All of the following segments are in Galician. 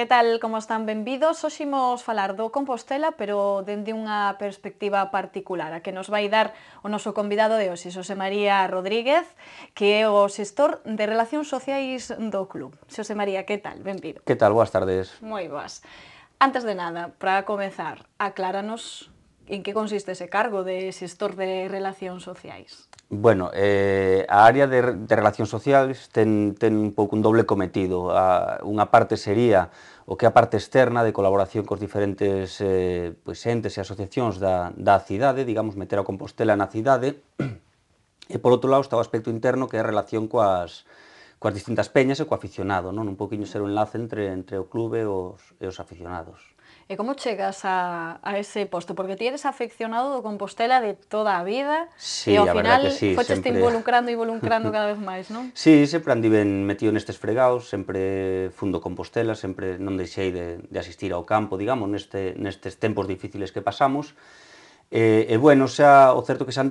Que tal, como están, benvidos? Hoxe imos falar do Compostela, pero dende unha perspectiva particular, a que nos vai dar o noso convidado de hoxe, Xosé María Rodríguez, que é o xestor de Relacións Sociais do Club. Xosé María, que tal? Benvido. Que tal? Boas tardes. Moi boas. Antes de nada, para comezar, acláranos en que consiste ese cargo de xestor de relacións sociais? Bueno, eh, a área de, de relacións sociais ten, ten un pouco un doble cometido. A, unha parte sería o que a parte externa de colaboración cos diferentes eh, pois, entes e asociacións da, da cidade, digamos, meter a Compostela na cidade, e por outro lado está o aspecto interno que é a relación coas, coas distintas peñas e co aficionado, non? Un poquinho ser un enlace entre, entre o clube e os, e os aficionados. E como chegas a, a ese posto? Porque ti eres afeccionado do Compostela de toda a vida sí, e ao final sí, foches sempre... involucrando e involucrando cada vez máis, non? Sí, sempre andiven metido nestes fregados, sempre fundo Compostela, sempre non deixei de, de asistir ao campo, digamos, neste, nestes tempos difíciles que pasamos, E, e bueno, xa o certo que xa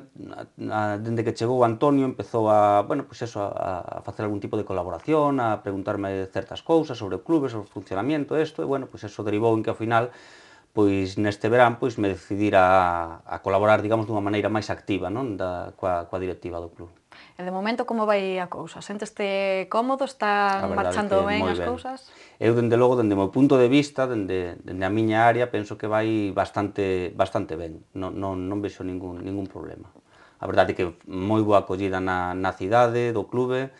a, dende que chegou Antonio empezou a, bueno, pois pues eso, a, a facer algún tipo de colaboración, a preguntarme certas cousas sobre o clube, sobre o funcionamento, isto, e bueno, pois pues eso derivou en que ao final pois neste verán pois me decidira a, a colaborar, digamos, dunha maneira máis activa, non, da coa coa directiva do clube. E de momento, como vai a cousa? Senteste cómodo? Está marchando ben as ben. cousas? Eu, dende logo, dende o meu punto de vista, dende, dende a miña área, penso que vai bastante, bastante ben. Non, non, non vexo ningún, ningún problema. A verdade é que moi boa acollida na, na cidade, do clube,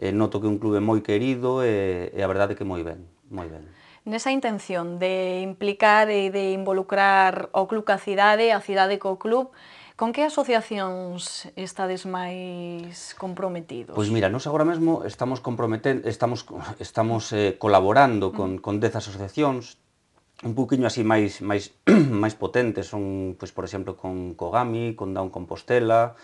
eh, noto que é un clube moi querido e, e a verdade é que moi ben, moi ben. Nesa intención de implicar e de involucrar o club ca cidade, a cidade co club, Con que asociacións estades máis comprometidos? Pois mira, nós agora mesmo estamos comprometendo, estamos, estamos eh, colaborando con, mm. con 10 asociacións, un pouquiño así máis máis máis potentes son, pois por exemplo, con Cogami, con Down Compostela,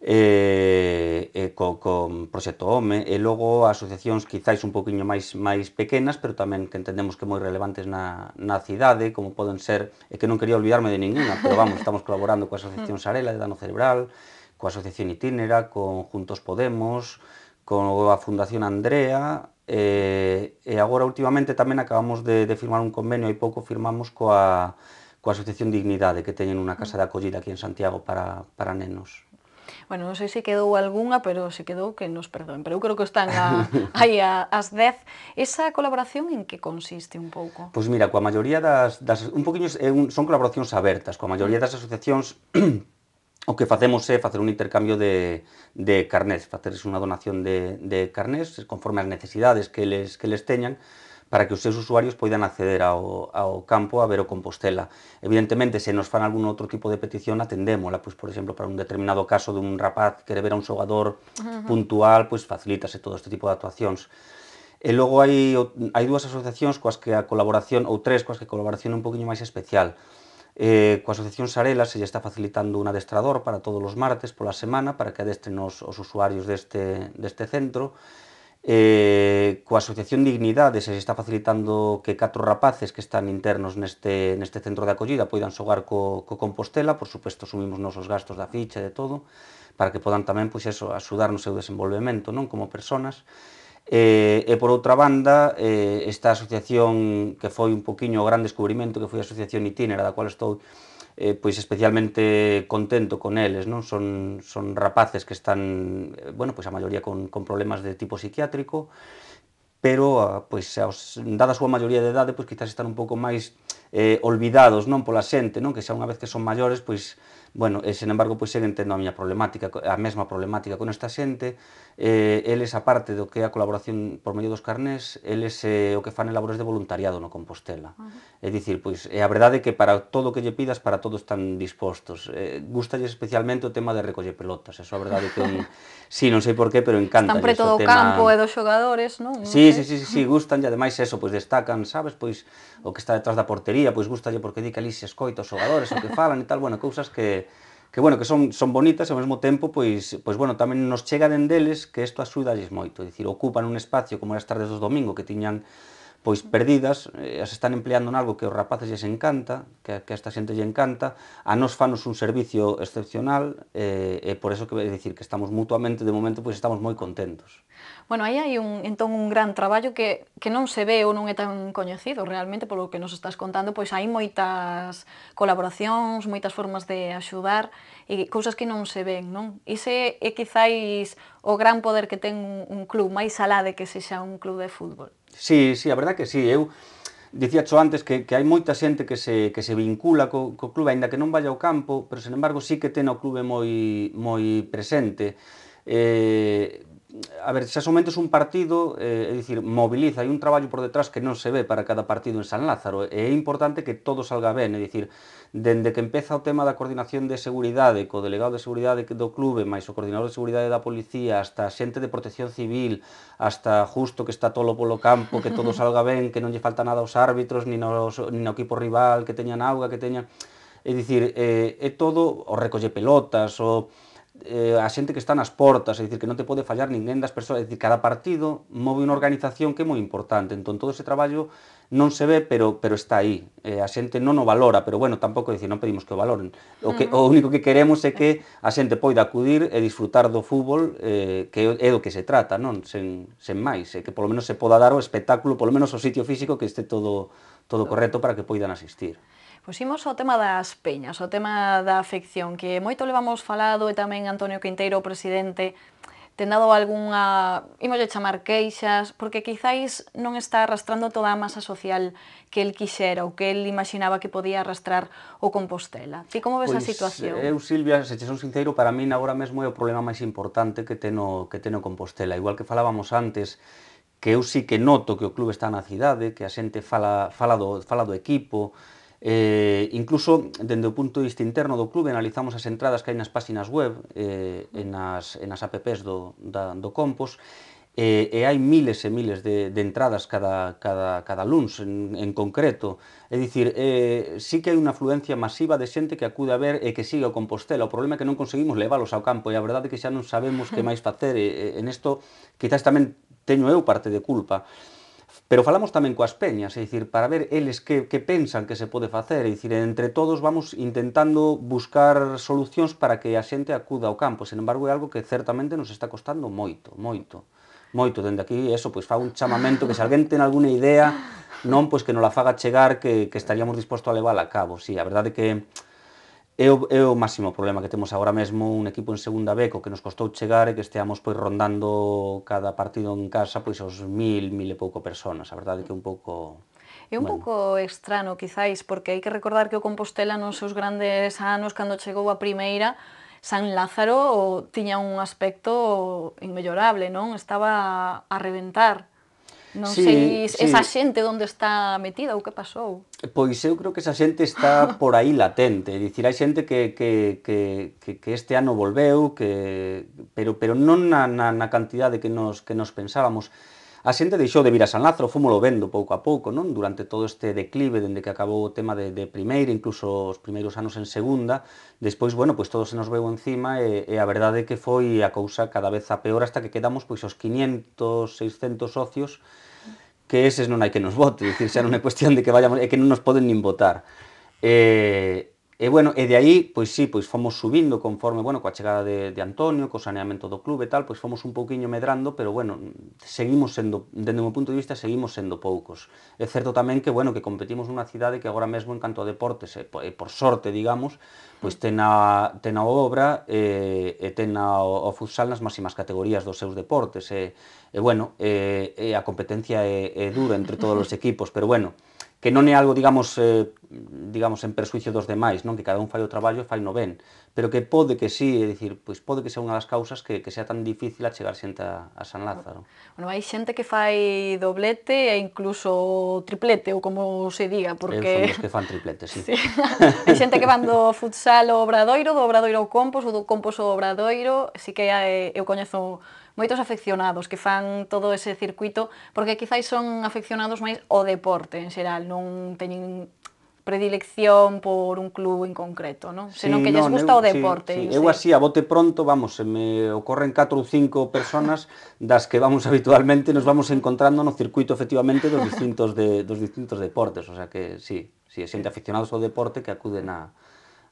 eh, e co, co mm, Proxecto Home, e logo asociacións quizáis un poquinho máis máis pequenas, pero tamén que entendemos que moi relevantes na, na cidade, como poden ser, e que non quería olvidarme de ninguna, pero vamos, estamos colaborando coa Asociación Sarela de Dano Cerebral, coa Asociación Itinera, con Juntos Podemos, con a Fundación Andrea, eh, e agora últimamente tamén acabamos de, de firmar un convenio, hai pouco firmamos coa, coa Asociación Dignidade, que teñen unha casa de acollida aquí en Santiago para, para nenos. Bueno, non sei se quedou algunha, pero se quedou que nos perdoen. Pero eu creo que están a, aí a, as 10. Esa colaboración en que consiste un pouco? Pois pues mira, coa maioría das, das un poquinho son colaboracións abertas, coa maioría das asociacións o que facemos é facer un intercambio de, de carnés, facerse unha donación de, de carnés conforme as necesidades que les, que les teñan, para que os seus usuarios poidan acceder ao, ao campo a ver o Compostela. Evidentemente, se nos fan algún outro tipo de petición, atendémola, pois, por exemplo, para un determinado caso dun rapaz que quere ver a un xogador uh -huh. puntual, pois facilítase todo este tipo de actuacións. E logo hai, hai dúas asociacións coas que a colaboración, ou tres coas que a colaboración é un poquinho máis especial. Eh, coa Asociación Sarela se lle está facilitando un adestrador para todos os martes pola semana para que adestren os, os usuarios deste, deste centro Eh, coa Asociación Dignidade se está facilitando que catro rapaces que están internos neste, neste centro de acollida poidan xogar co, co Compostela, por suposto sumimos nosos gastos da ficha e de todo, para que podan tamén pois, eso, axudar no seu desenvolvemento non como personas, E, e por outra banda, eh, esta asociación que foi un poquinho o gran descubrimento que foi a Asociación Itinera, da cual estou eh, pois especialmente contento con eles, non? Son, son rapaces que están, bueno, pois a maioría con, con problemas de tipo psiquiátrico, pero pois aos, dada a súa maioría de idade, pois quizás están un pouco máis eh, olvidados, non pola xente, non? Que xa unha vez que son maiores, pois Bueno, e sen embargo, pois seguen tendo a miña problemática, a mesma problemática con esta xente, eh, eles, aparte do que é a colaboración por medio dos carnés, eles eh, o que fan é labores de voluntariado no Compostela. Uh -huh. É dicir, pois, é a verdade que para todo o que lle pidas, para todos están dispostos. Eh, gústalles especialmente o tema de recoller pelotas, eso a verdade que... Un... sí, non sei por qué, pero encanta. Están preto do tema... campo e dos xogadores, non? Sí, sí, sí, sí, sí, gustan, e ademais eso, pois destacan, sabes, pois o que está detrás da portería, pois gustalle porque di que ali se escoita os xogadores, o que falan e tal, bueno, cousas que que bueno, que son, son bonitas e ao mesmo tempo, pois, pois bueno, tamén nos chega dendeles que isto axúdalles moito, dicir, ocupan un espacio como as tardes dos domingo que tiñan pois perdidas, eh, as están empleando en algo que os rapaces lles encanta, que, que a esta xente lle encanta, a nos fanos un servicio excepcional, e, eh, e por eso que é dicir que estamos mutuamente, de momento, pois estamos moi contentos. Bueno, aí hai un, entón un gran traballo que, que non se ve ou non é tan coñecido realmente polo que nos estás contando, pois hai moitas colaboracións, moitas formas de axudar e cousas que non se ven, non? Ese é quizáis o gran poder que ten un, un club, máis alá de que sexa un club de fútbol. Sí, sí, a verdad que sí, eu dicía xo antes que, que hai moita xente que se, que se vincula co, co clube, aínda que non vaya ao campo, pero, sen embargo, sí que ten o clube moi, moi presente. Eh, a ver, se asumentos un partido, eh, é dicir, moviliza, hai un traballo por detrás que non se ve para cada partido en San Lázaro, e é importante que todo salga ben, é dicir, dende que empeza o tema da coordinación de seguridade, co delegado de seguridade do clube, máis o coordinador de seguridade da policía, hasta a xente de protección civil, hasta justo que está tolo polo campo, que todo salga ben, que non lle falta nada aos árbitros, nin, aos, nin ao equipo rival, que teñan auga, que teñan... É dicir, eh, é todo, o recolle pelotas, o eh, a xente que está nas portas, é dicir, que non te pode fallar ninguén das persoas, é dicir, cada partido move unha organización que é moi importante, entón todo ese traballo non se ve, pero pero está aí. Eh, a xente non o valora, pero bueno, tampouco dicir, non pedimos que o valoren. O que o único que queremos é que a xente poida acudir e disfrutar do fútbol, eh, que é do que se trata, non? Sen, sen máis, é eh, que polo menos se poda dar o espectáculo, polo menos o sitio físico que este todo todo correcto para que poidan asistir. Pois imos ao tema das peñas, ao tema da afección, que moito levamos falado e tamén Antonio Quinteiro, o presidente, ten dado algunha, de chamar queixas, porque quizáis non está arrastrando toda a masa social que el quixera ou que el imaginaba que podía arrastrar o Compostela. Ti como ves pois, a situación? Eu, Silvia, se che son sincero, para min agora mesmo é o problema máis importante que teno, que teno Compostela. Igual que falábamos antes, que eu sí que noto que o clube está na cidade, que a xente fala, fala, do, fala do equipo, Eh, incluso, dende o punto de vista interno do clube, analizamos as entradas que hai nas páxinas web, eh, en, as, en as apps do, da, do Compos, e, eh, e hai miles e miles de, de entradas cada, cada, cada luns en, en concreto. É dicir, eh, sí que hai unha afluencia masiva de xente que acude a ver e que siga o Compostela. O problema é que non conseguimos leválos ao campo e a verdade é que xa non sabemos que máis facer. E, e, en isto, quizás tamén teño eu parte de culpa. Eh, Pero falamos tamén coas peñas, é dicir, para ver eles que, que pensan que se pode facer, é dicir, entre todos vamos intentando buscar solucións para que a xente acuda ao campo, sen embargo é algo que certamente nos está costando moito, moito, moito, dende aquí, eso, pois fa un chamamento que se alguén ten alguna idea, non, pois que non la faga chegar que, que estaríamos dispostos a levar a cabo, si, sí, a verdade que É o, é o máximo problema que temos agora mesmo un equipo en segunda B co que nos costou chegar e que esteamos pois rondando cada partido en casa pois aos mil, mil e pouco personas. A verdade que é un pouco É un bueno. pouco extraño, quizáis, porque hai que recordar que o Compostela nos seus grandes anos, cando chegou a primeira, San Lázaro tiña un aspecto inmellorable, non? Estaba a reventar. Non sí, sei sí. esa xente onde está metida ou que pasou. Pois eu creo que esa xente está por aí latente, é dicir, hai xente que, que, que, que, que este ano volveu, que pero pero non na, na, na cantidade que nos que nos pensábamos. A xente deixou de vir a San Lázaro, fomolo vendo pouco a pouco, non? Durante todo este declive, dende que acabou o tema de, de primeira, incluso os primeiros anos en segunda, despois, bueno, pois todo se nos veu encima e, e a verdade é que foi a cousa cada vez a peor hasta que quedamos pois os 500, 600 socios que eses non hai que nos vote, dicir, xa non é cuestión de que vayamos, é que non nos poden nin votar. Eh, Y eh, bueno, eh, de ahí pues sí, pues fomos subiendo conforme, bueno, con la de, de Antonio, co saneamento do clube e tal, pues fomos un pouquiño medrando, pero bueno, seguimos siendo desde o punto de vista, seguimos siendo pocos. Es cierto también que, bueno, que competimos una ciudad de que ahora mismo en canto a deportes, e e por, suerte digamos, pues mm. ten obra e, tena e ten a, o, futsal máximas categorías dos seus deportes. bueno, la competencia es dura entre todos los equipos, pero bueno, que non é algo, digamos, eh, digamos en persuicio dos demais, non que cada un fai o traballo e fai no ben, pero que pode que sí, é dicir, pois pode que sea unha das causas que, que sea tan difícil achegar xente a, a San Lázaro. Bueno, hai xente que fai doblete e incluso triplete, ou como se diga, porque... Eu son que fan triplete, sí. sí. hai xente que van do futsal ao Obradoiro, do Obradoiro ao Compos, ou do Compos ao Obradoiro, así que eu coñezo moitos afeccionados que fan todo ese circuito, porque quizáis son afeccionados máis ao deporte en xeral, non teñen predilección por un club en concreto, non? Sí, senón que non, lles gusta eu, o deporte. Sí, sí. Eu así a bote pronto, vamos, se me ocorren 4 ou 5 personas das que vamos habitualmente nos vamos encontrando no circuito efectivamente dos distintos de dos distintos deportes, o sea que sí, si sí, xente aficionados ao deporte que acuden a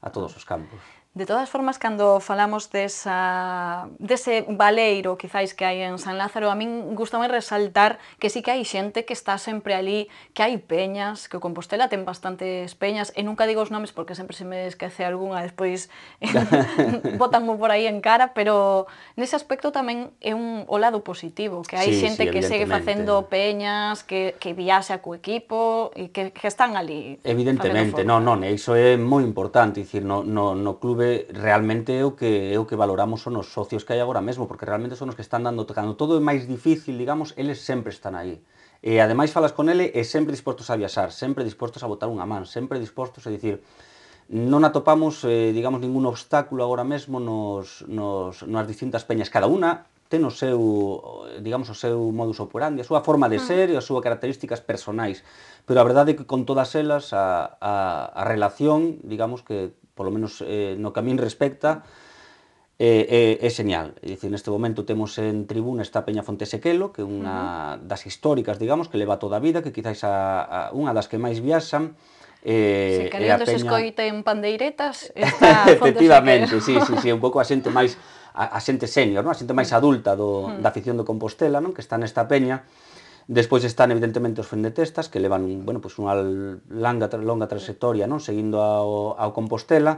a todos os campos. De todas formas, cando falamos desa, dese valeiro quizáis, que hai en San Lázaro, a min gusta moi resaltar que sí que hai xente que está sempre ali, que hai peñas, que o Compostela ten bastantes peñas, e nunca digo os nomes porque sempre se me esquece algunha, despois botanmo por aí en cara, pero nese aspecto tamén é un o lado positivo, que hai sí, xente sí, que segue facendo peñas, que, que viaxa co equipo, e que, que están ali. Evidentemente, non, non, iso é moi importante, dicir, no, no, no clube que realmente é o que é o que valoramos son os socios que hai agora mesmo, porque realmente son os que están dando tocando todo é máis difícil, digamos, eles sempre están aí. E ademais falas con ele e sempre dispostos a viaxar, sempre dispostos a botar unha man, sempre dispostos a dicir non atopamos, eh, digamos, ningún obstáculo agora mesmo nos, nos, nas distintas peñas. Cada unha ten o seu, digamos, o seu modus operandi, a súa forma de mm. ser e as súas características personais. Pero a verdade é que con todas elas a, a, a relación, digamos, que polo menos eh, no que a min respecta, é, eh, é, eh, é señal. É dicir, neste momento temos en tribuna esta Peña Fontesequelo, que é unha uh -huh. das históricas, digamos, que leva toda a vida, que quizáis a, a unha das que máis viaxan, Eh, Se querendo peña... se en pandeiretas, está Efectivamente, sí, sí, sí, un pouco a xente máis a, a xente senior, non? a xente máis adulta do, mm. da afición do Compostela, non? que está nesta peña, Despois están evidentemente os fendetestas que levan, bueno, pois unha longa, longa trayectoria, non, seguindo ao, ao Compostela,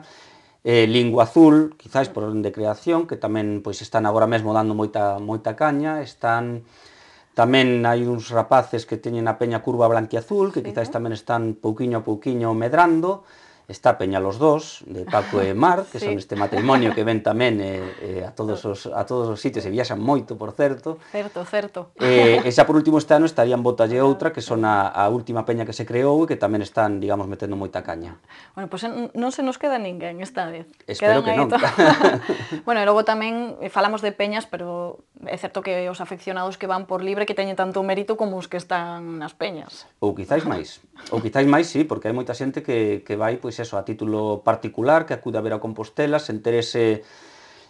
eh, Lingua Azul, quizáis por orden de creación, que tamén pois están agora mesmo dando moita moita caña, están tamén hai uns rapaces que teñen a peña curva blanquiazul, que quizáis tamén están pouquiño a pouquiño medrando, está Peña los dos, de Paco e Mar, que sí. son este matrimonio que ven tamén eh, eh, a, todos os, a todos os sitios e viaxan moito, por certo. Certo, certo. Eh, e xa por último este ano estarían botalle outra, que son a, a última peña que se creou e que tamén están, digamos, metendo moita caña. Bueno, pois pues non se nos queda ninguén esta vez. Espero Quedan que non. bueno, e logo tamén eh, falamos de peñas, pero é certo que os afeccionados que van por libre que teñen tanto mérito como os que están nas peñas. Ou quizáis máis. Ou quizáis máis, sí, porque hai moita xente que, que vai pois, pois eso, a título particular, que acude a ver a Compostela, se enterese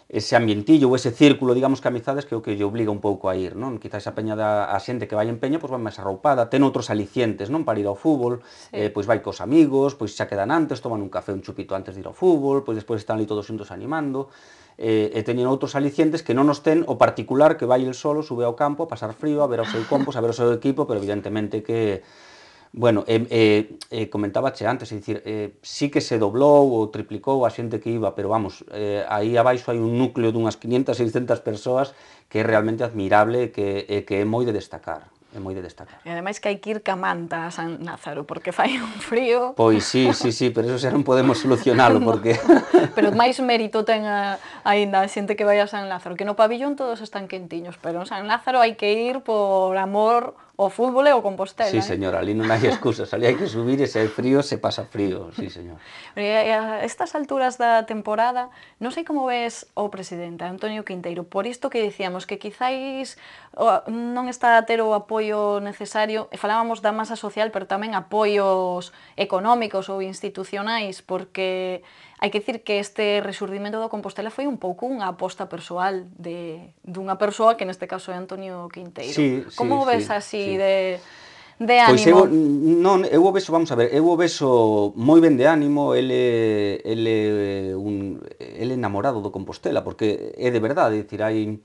ese ambientillo ou ese círculo, digamos, que amizades que é o que lle obliga un pouco a ir, non? Quizáis a peña da a xente que vai en peña, pois vai máis arroupada, ten outros alicientes, non? Para ir ao fútbol, sí. eh, pois vai cos amigos, pois xa quedan antes, toman un café, un chupito antes de ir ao fútbol, pois despois están ali todos xuntos animando, eh, e teñen outros alicientes que non nos ten o particular que vai el solo, sube ao campo a pasar frío, a ver os seu compos, a ver o seu equipo, pero evidentemente que Bueno, eh, eh, eh, che antes, é dicir, eh, sí que se doblou ou triplicou a xente que iba, pero vamos, eh, aí abaixo hai un núcleo dunhas 500, 600 persoas que é realmente admirable e que, eh, que é moi de destacar é moi de destacar. E ademais que hai que ir camanta a San Názaro, porque fai un frío. Pois sí, sí, sí, pero eso xa non podemos solucionalo, porque... no, pero máis mérito ten a, eh, ainda a xente que vai a San Lázaro, que no pabillón todos están quentiños, pero en San Lázaro hai que ir por amor o fútbol e o Compostela. Sí, señora, eh? ali non hai excusas, ali hai que subir e se hai frío se pasa frío, sí, señor. E eh, eh, a estas alturas da temporada, non sei como ves o presidente Antonio Quinteiro, por isto que dicíamos que quizáis non está a ter o apoio necesario, e falábamos da masa social, pero tamén apoios económicos ou institucionais, porque hai que dicir que este resurdimento do Compostela foi un pouco unha aposta persoal de dunha persoa que neste caso é Antonio Quinteiro. Sí, Como sí, ves sí, así sí sí. de de ánimo. Pois eu, non, eu o vexo, vamos a ver, eu o vexo moi ben de ánimo, ele ele un ele enamorado do Compostela, porque é de verdade, dicir, hai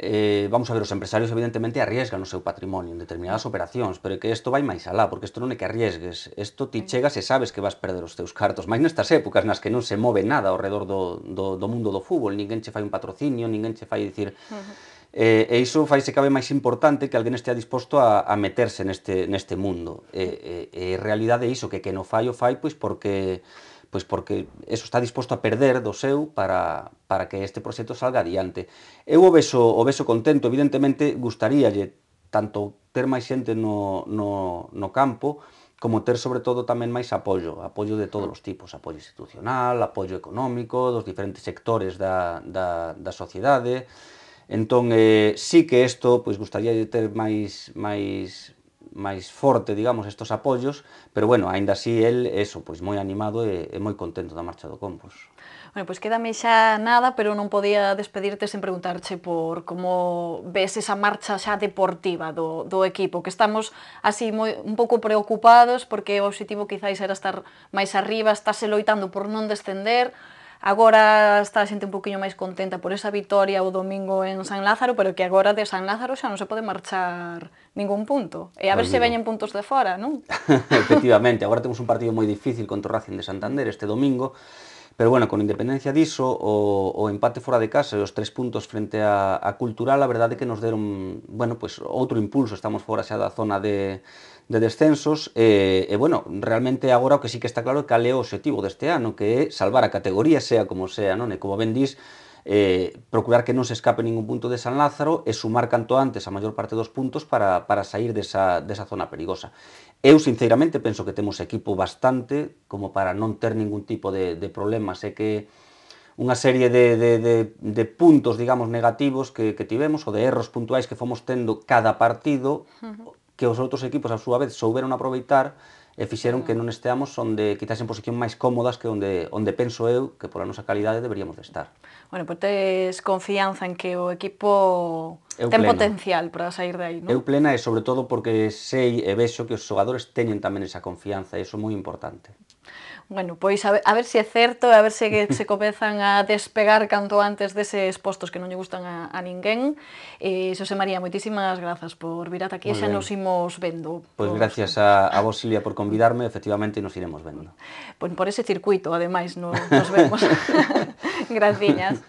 eh, vamos a ver, os empresarios evidentemente arriesgan o seu patrimonio en determinadas operacións, pero é que isto vai máis alá, porque isto non é que arriesgues, isto ti mm. chegas e sabes que vas perder os teus cartos, máis nestas épocas nas que non se move nada ao redor do, do, do mundo do fútbol, ninguén che fai un patrocinio, ninguén che fai dicir... Uh -huh E, e iso fai se cabe máis importante que alguén estea disposto a, a meterse neste, neste mundo. E, e, e realidade é iso, que que no fai o fai pois porque pois porque eso está disposto a perder do seu para, para que este proxecto salga adiante. Eu o beso, o beso contento, evidentemente gustaríalle tanto ter máis xente no, no, no campo, como ter sobre todo tamén máis apoio, apoio de todos os tipos, apoio institucional, apoio económico, dos diferentes sectores da, da, da sociedade, Entón, eh, sí que isto, pois gustaría de ter máis, máis, máis forte, digamos, estos apoios, pero bueno, aínda así el eso, pois moi animado e, e moi contento da marcha do Compos. Bueno, pois quédame xa nada, pero non podía despedirte sen preguntarche por como ves esa marcha xa deportiva do, do equipo, que estamos así moi, un pouco preocupados porque o objetivo quizáis era estar máis arriba, estáse loitando por non descender, Agora está a xente un poquinho máis contenta por esa vitoria o domingo en San Lázaro, pero que agora de San Lázaro xa non se pode marchar ningún punto. E a ver se veñen puntos de fora, non? Efectivamente, agora temos un partido moi difícil contra o Racing de Santander este domingo, Pero bueno, con independencia diso, o, o empate fora de casa e os tres puntos frente a, a Cultural, a verdade é que nos deron, bueno, pues, outro impulso, estamos fora xa da zona de, de descensos, e, e bueno, realmente agora o que sí que está claro é cal é o objetivo deste ano, que é salvar a categoría, sea como sea, non? E como ben dís, eh, procurar que non se escape ningún punto de San Lázaro e sumar canto antes a maior parte dos puntos para, para sair desa, desa zona perigosa. Eu, sinceramente, penso que temos equipo bastante como para non ter ningún tipo de, de problemas Sé que unha serie de, de, de, de puntos, digamos, negativos que, que tivemos ou de erros puntuais que fomos tendo cada partido uh -huh. que os outros equipos, a súa vez, souberon aproveitar e fixeron que non esteamos onde quizás en posición máis cómodas que onde, onde penso eu que pola nosa calidade deberíamos de estar. Bueno, pois tes confianza en que o equipo Eu ten plena. potencial para sair de aí, non? Eu plena e sobre todo porque sei e vexo que os xogadores teñen tamén esa confianza e iso é moi importante. Bueno, pois a ver, a ver se é certo a ver se que se comezan a despegar canto antes deses postos que non lle gustan a, a ninguén. E, eh, Xosé María, moitísimas grazas por vir ata aquí xa nos imos vendo. Pois pues gracias a, a vos, Silvia, por convidarme, efectivamente nos iremos vendo. Pois por ese circuito, ademais, no, nos vemos. Gracias.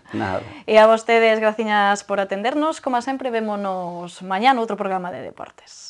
Y e a ustedes, graciñas por atendernos. Como siempre, vémonos mañana otro programa de deportes.